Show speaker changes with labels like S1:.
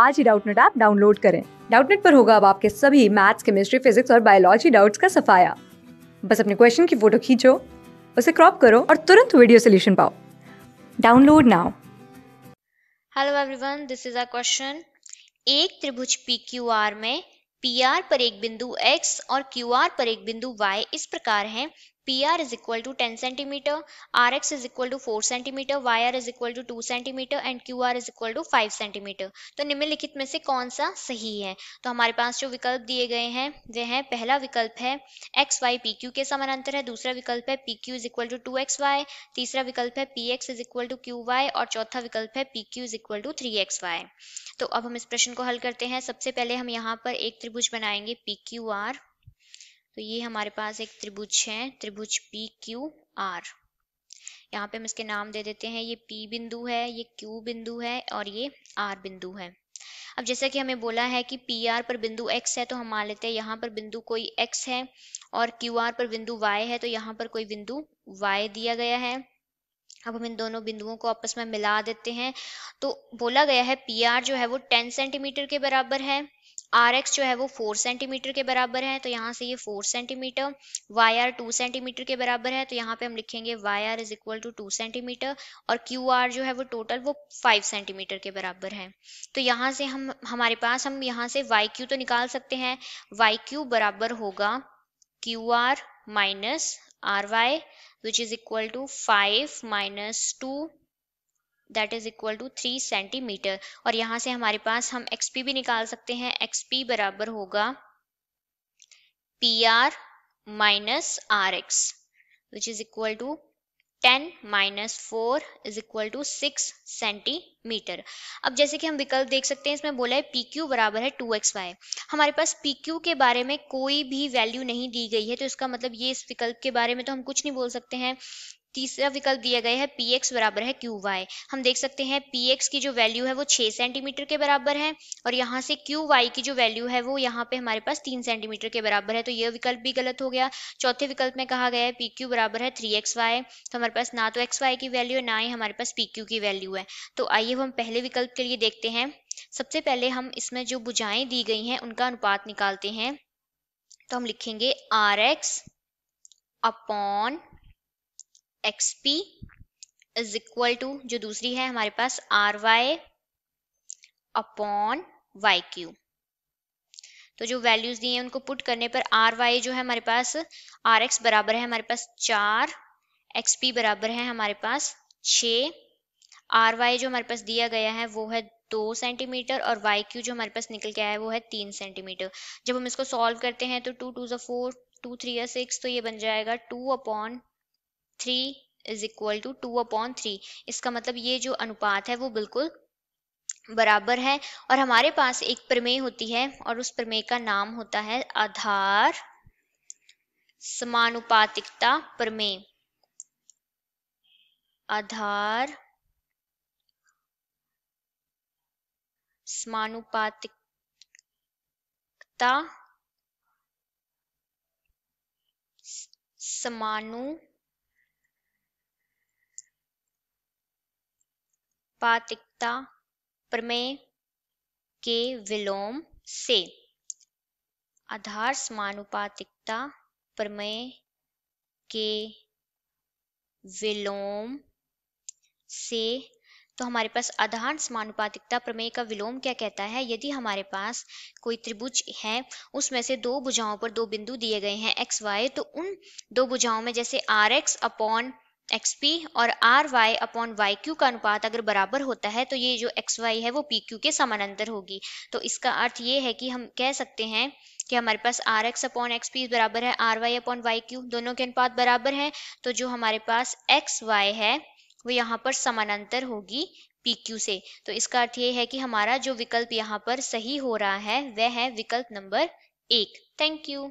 S1: आज ही Doubtnut app download करें डाउटनेट पर होगा अब आपके सभी मैथ्स केमिस्ट्री फिजिक्स और बायोलॉजी डाउट्स का सफाया बस अपने क्वेश्चन की फोटो खींचो उसे क्रॉप करो और तुरंत वीडियो सोल्यूशन पाओ download now hello everyone this is a question एक त्रिभुज पी क्यू आर में पी आर पर एक बिंदु x और क्यू आर पर एक बिंदु y इस प्रकार है PR is equal to 10 is RX is equal to 4 R YR is equal to 2 and and QR is equal to 5 centimetre तो निम्नलिखित में से कौन सा सही है तो हमारे पास जो विकल्प दिए गए हैं वे हैं पहला विकल्प है एक्स वाई पी क्यू के समानांतर है दूसरा विकल्प है P Q is equal to two X Y तीसरा विकल्प है P X is equal to Q Y और चौथा विकल्प है P Q is equal to three X Y तो अब हम इस प्रश्न को हल करते हैं सबसे पहले हम यहाँ पर एक त्रिभुज बनाएंगे पी क्यू आर तो ये हमारे पास एक त्रिभुज है त्रिभुज पी क्यू आर यहाँ पे हम इसके नाम दे देते हैं ये P बिंदु है ये Q बिंदु है और ये R बिंदु है अब जैसा कि हमें बोला है कि पी आर पर बिंदु x है तो हम मान लेते हैं यहाँ पर बिंदु कोई x है और क्यू आर पर बिंदु y है तो यहाँ पर कोई बिंदु y दिया गया है अब हम इन दोनों बिंदुओं को आपस में मिला देते हैं तो बोला गया है पी आर जो है वो टेन सेंटीमीटर के बराबर है आर एक्स जो है वो फोर सेंटीमीटर के बराबर है तो यहाँ से ये four centimetre Y R two centimetre के बराबर है तो यहाँ पे हम लिखेंगे Y R is equal to two centimetre और क्यू आर जो है वो टोटल वो फाइव सेंटीमीटर के बराबर है तो यहाँ से हम हमारे पास हम यहाँ से वाई क्यू तो निकाल सकते हैं वाई क्यू बराबर होगा Q R minus R Y which is equal to five minus two that is equal to three centimetre और यहां से हमारे पास हम एक्सपी भी निकाल सकते हैं एक्सपी बराबर होगा P R minus R X which is equal to ten minus four is equal to six centimetre अब जैसे कि हम विकल्प देख सकते हैं इसमें बोला है पी क्यू बराबर है टू एक्स वाई हमारे पास पी क्यू के बारे में कोई भी वैल्यू नहीं दी गई है तो इसका मतलब ये इस विकल्प के बारे में तो हम कुछ नहीं बोल सकते हैं तीसरा विकल्प दिया गया है पी एक्स बराबर है क्यू वाई हम देख सकते हैं पी एक्स की जो वैल्यू है वो छह सेंटीमीटर के बराबर है और यहाँ से क्यू वाई की जो वैल्यू है वो यहाँ पे हमारे पास तीन सेंटीमीटर के बराबर है तो यह विकल्प भी गलत हो गया चौथे विकल्प में कहा गया है पी क्यू बराबर है थ्री एक्स वाई तो हमारे पास ना तो एक्स वाई की वैल्यू है ना ही हमारे पास पी क्यू की वैल्यू है तो आइए हम पहले विकल्प के लिए देखते हैं सबसे पहले हम इसमें जो बुझाएं दी गई हैं उनका अनुपात निकालते हैं तो हम लिखेंगे R X upon X P is equal to जो दूसरी है हमारे पास R Y upon Y Q तो जो वैल्यूज दिए हैं उनको पुट करने पर आर वाई जो है हमारे पास आर एक्स बराबर है हमारे पास चार एक्स पी बराबर है हमारे पास छ आर वाई जो हमारे पास दिया गया है वो है दो सेंटीमीटर और वाई क्यू जो हमारे पास निकल के आया है वो है तीन सेंटीमीटर जब हम इसको सॉल्व करते हैं तो टू टू जो फोर टू थ्री या सिक्स तो ये बन जाएगा two upon three is equal to two upon three इसका मतलब ये जो अनुपात है वो बिल्कुल बराबर है और हमारे पास एक प्रमेय होती है और उस प्रमेय का नाम होता है आधार समानुपातिकता प्रमेय आधार समानुपातिकता समानु पातिकता प्रमेय के विलोम से आधार समानुपातिकता प्रमेय के विलोम से तो हमारे पास आधार समानुपातिकता प्रमेय का विलोम क्या कहता है यदि हमारे पास कोई त्रिभुज है उसमें से दो भुजाओं पर दो बिंदु दिए गए हैं एक्स वाई तो उन दो भुजाओं में जैसे आर एक्स अपॉन एक्सपी और R Y upon Y Q का अनुपात अगर बराबर होता है तो ये जो एक्स वाई है वो पी क्यू के समानांतर होगी तो इसका अर्थ ये है कि हम कह सकते हैं कि हमारे पास R X upon X P बराबर है R Y upon Y Q दोनों के अनुपात बराबर है तो जो हमारे पास एक्स वाई है वो यहाँ पर समानांतर होगी पी क्यू से तो इसका अर्थ ये है कि हमारा जो विकल्प यहाँ पर सही हो रहा है वह है विकल्प नंबर एक थैंक यू